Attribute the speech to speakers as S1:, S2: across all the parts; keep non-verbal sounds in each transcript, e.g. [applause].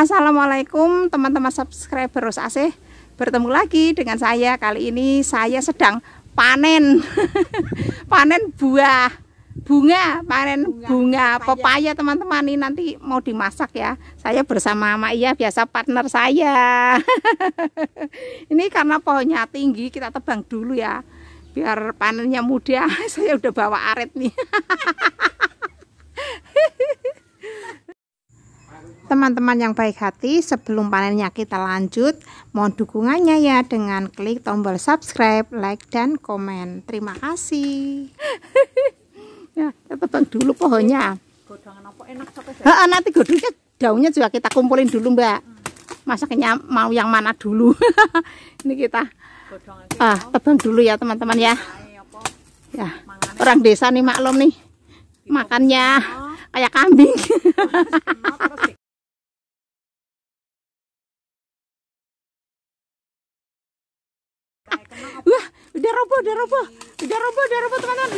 S1: Assalamualaikum teman-teman subscriber Rose Bertemu lagi dengan saya Kali ini saya sedang panen [laughs] Panen buah Bunga Panen bunga, bunga pepaya teman-teman Ini nanti mau dimasak ya Saya bersama Mama Iya biasa partner saya [laughs] Ini karena pohonnya tinggi Kita tebang dulu ya Biar panennya mudah [laughs] Saya udah bawa aret nih Teman-teman yang baik hati, sebelum panennya kita lanjut, mohon dukungannya ya dengan klik tombol subscribe, like, dan komen. Terima kasih. [laughs] ya, kita tebang dulu pohonnya. nanti godongnya daunnya juga kita kumpulin dulu, Mbak. Hmm. Masaknya mau yang mana dulu? [laughs] Ini kita ah, tebang dulu ya, teman-teman ya. Ya, orang desa nih maklum nih. Makannya kayak kambing. Wah, udah roboh, udah roboh. Udah roboh, udah roboh teman-teman.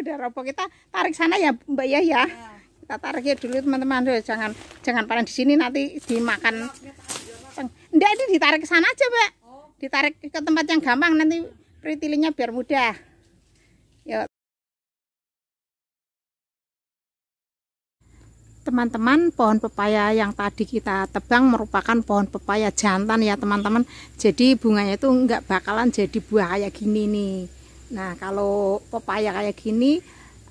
S1: udah roboh. Kita tarik sana ya, Mbak Yaya. ya. Iya. Kita tarik ya dulu teman-teman. Jangan jangan panen di sini nanti dimakan. Iya, Enggak, ini ditarik sana aja, Mbak. Oh. Ditarik ke tempat yang gampang nanti pritilingnya biar mudah. teman-teman pohon pepaya yang tadi kita tebang merupakan pohon pepaya jantan ya teman-teman jadi bunganya itu enggak bakalan jadi buah kayak gini nih nah kalau pepaya kayak gini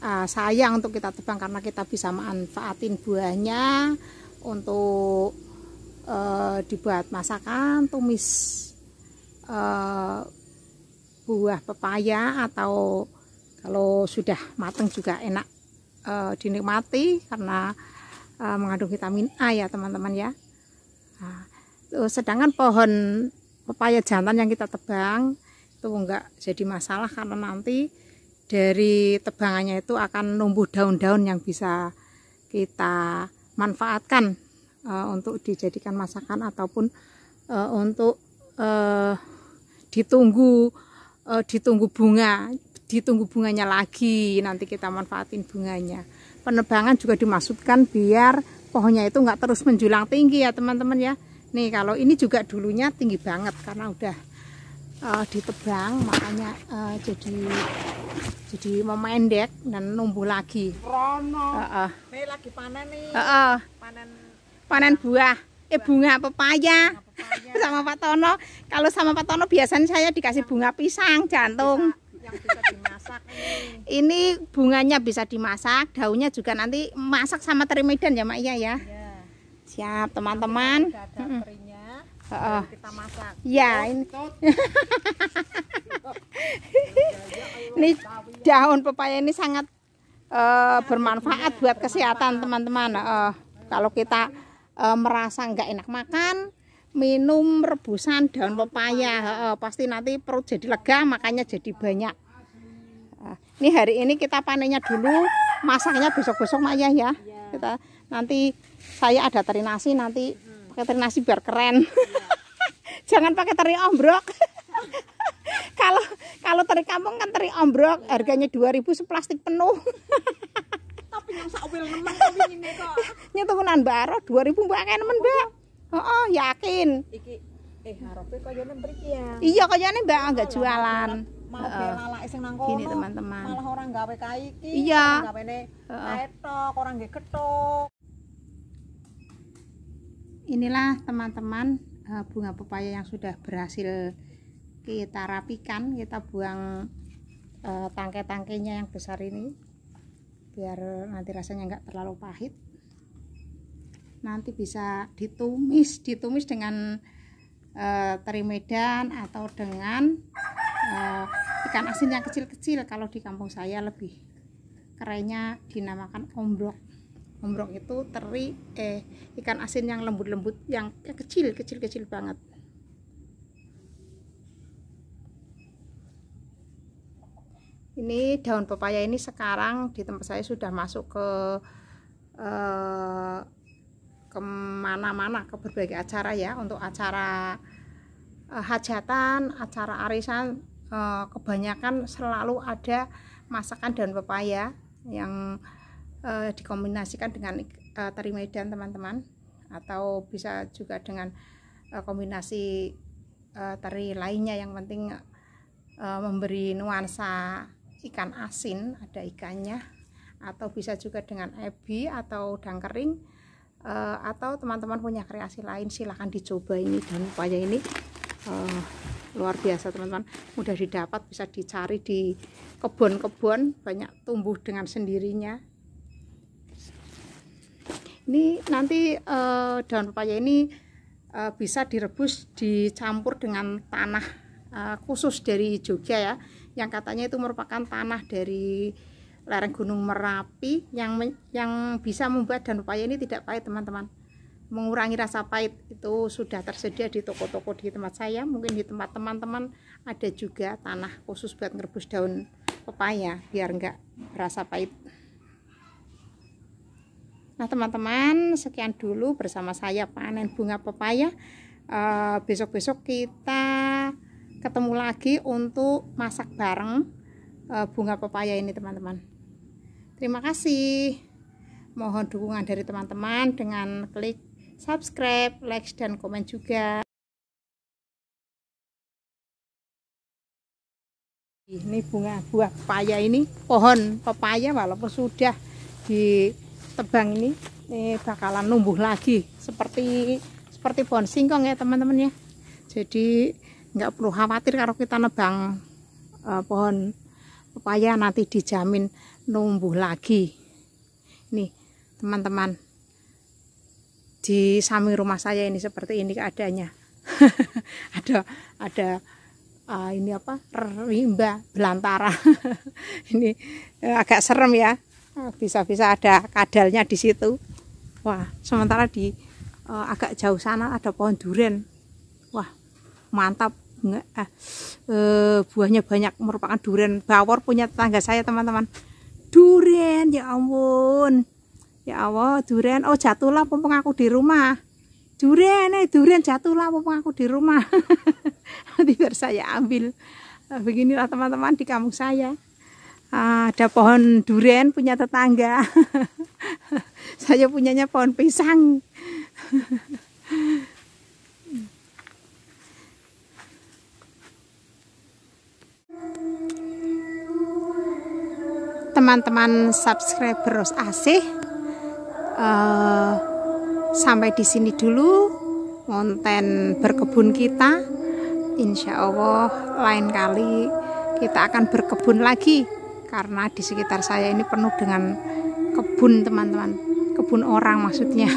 S1: uh, sayang untuk kita tebang karena kita bisa manfaatin buahnya untuk uh, dibuat masakan tumis uh, buah pepaya atau kalau sudah matang juga enak e, dinikmati karena uh, mengandung vitamin A ya teman-teman ya nah, sedangkan pohon pepaya jantan yang kita tebang itu enggak jadi masalah karena nanti dari tebangannya itu akan numbuh daun-daun yang bisa kita manfaatkan uh, untuk dijadikan masakan ataupun uh, untuk uh, ditunggu uh, ditunggu bunga ditunggu bunganya lagi nanti kita manfaatin bunganya penebangan juga dimaksudkan biar pohonnya itu nggak terus menjulang tinggi ya teman-teman ya nih kalau ini juga dulunya tinggi banget karena udah uh, ditebang makanya uh, jadi jadi memendek dan numbuh lagi Rono. Uh -uh. nih lagi panen nih uh -uh. panen panen buah eh bunga pepaya, [laughs] sama Pak Tono kalau sama Pak Tono biasanya saya dikasih bunga pisang jantung yang bisa dimasak ini bunganya bisa dimasak daunnya juga nanti masak sama teri medan ya mak iya ya, ya. siap teman-teman Uh, kita masak. Ya, [laughs] ini. ini daun pepaya ini sangat uh, bermanfaat buat kesehatan teman-teman. Uh, kalau kita uh, merasa nggak enak makan, minum rebusan daun pepaya, uh, pasti nanti perut jadi lega, makanya jadi banyak. Ini hari ini kita panennya dulu, masaknya besok-besok Maya ya. Iya. Kita nanti saya ada teri nasi nanti pakai teri nasi biar keren. [laughs] Jangan pakai teri ombrok. [laughs] kalau kalau teri kampung kan teri ombrok, iya. harganya harganya 2000 seplastik penuh. [laughs] Tapi yang sakwil nemen ini kok. baro 2000 Mbak kan Mbak. Oh, yakin. Iki eh harope kaya nembriki ya. Iya, Mbak oh, enggak jualan malah uh, sing nang kono. teman-teman. Malah orang gawe kae iki. Iya. Gawene uh, orang nggih ketok Inilah teman-teman eh, bunga pepaya yang sudah berhasil kita rapikan, kita buang uh, tangkai-tangkainya yang besar ini biar nanti rasanya nggak terlalu pahit. Nanti bisa ditumis, ditumis dengan uh, teri medan atau dengan ikan asin yang kecil-kecil kalau di kampung saya lebih kerennya dinamakan ombrok ombrok itu teri eh ikan asin yang lembut-lembut yang kecil kecil kecil banget ini daun pepaya ini sekarang di tempat saya sudah masuk ke eh, kemana-mana ke berbagai acara ya untuk acara eh, hajatan acara arisan Eh, kebanyakan selalu ada masakan daun pepaya yang eh, dikombinasikan dengan uh, teri medan teman-teman atau bisa juga dengan kombinasi uh, teri lainnya yang penting memberi nuansa ikan asin ada ikannya atau bisa juga dengan ebi atau udang kering atau teman-teman punya kreasi lain silahkan dicoba ini daun pepaya ini luar biasa teman-teman mudah didapat bisa dicari di kebun-kebun banyak tumbuh dengan sendirinya ini nanti eh, daun pepaya ini eh, bisa direbus dicampur dengan tanah eh, khusus dari Jogja ya yang katanya itu merupakan tanah dari lereng gunung Merapi yang yang bisa membuat daun pepaya ini tidak pahit teman-teman mengurangi rasa pahit itu sudah tersedia di toko-toko di tempat saya mungkin di tempat teman-teman ada juga tanah khusus buat ngerebus daun pepaya biar enggak rasa pahit nah teman-teman sekian dulu bersama saya panen bunga pepaya eh, besok-besok uh, kita ketemu lagi untuk masak bareng uh, bunga pepaya ini teman-teman terima kasih mohon dukungan dari teman-teman dengan klik subscribe, like, dan komen juga. Ini bunga buah pepaya ini, pohon pepaya walaupun sudah ditebang ini, ini bakalan numbuh lagi seperti seperti pohon singkong ya teman-teman ya. Jadi nggak perlu khawatir kalau kita nebang eh, pohon pepaya nanti dijamin numbuh lagi. Nih teman-teman di samping rumah saya ini seperti ini keadaannya [laughs] ada ada uh, ini apa rimba belantara [laughs] ini uh, agak serem ya eh, bisa-bisa ada kadalnya di situ wah sementara di uh, agak jauh sana ada pohon durian wah mantap enggak eh, eh, buahnya banyak merupakan durian bawor punya tetangga saya teman-teman durian ya ampun Ya Allah, durian. Oh, jatuhlah pompong aku di rumah. Durian, eh, durian jatuhlah pompong aku di rumah. [laughs] Nanti biar saya ambil. Nah, beginilah teman-teman di kampung saya. Ah, ada pohon durian punya tetangga. [laughs] saya punyanya pohon pisang. [laughs] teman-teman subscriber Asih uh, sampai di sini dulu konten berkebun kita insya Allah lain kali kita akan berkebun lagi karena di sekitar saya ini penuh dengan kebun teman-teman kebun orang maksudnya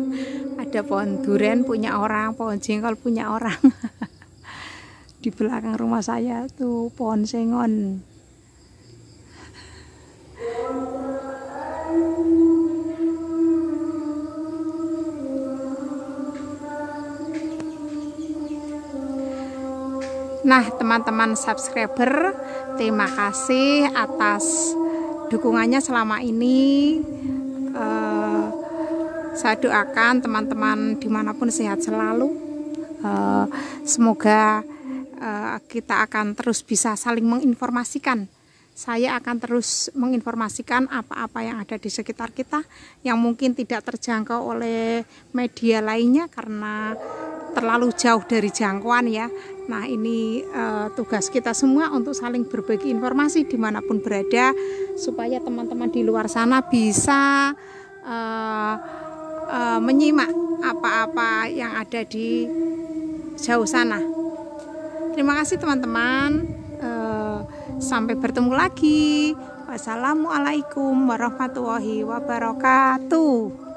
S1: [laughs] ada pohon durian punya orang pohon jengkol punya orang [laughs] di belakang rumah saya tuh pohon sengon Nah, teman-teman subscriber, terima kasih atas dukungannya selama ini. Eh, saya doakan teman-teman dimanapun sehat selalu. Eh, semoga eh, kita akan terus bisa saling menginformasikan. Saya akan terus menginformasikan apa-apa yang ada di sekitar kita yang mungkin tidak terjangkau oleh media lainnya karena terlalu jauh dari jangkauan ya. Nah ini uh, tugas kita semua untuk saling berbagi informasi dimanapun berada supaya teman-teman di luar sana bisa uh, uh, menyimak apa-apa yang ada di jauh sana. Terima kasih teman-teman. Uh, sampai bertemu lagi. Wassalamualaikum warahmatullahi wabarakatuh.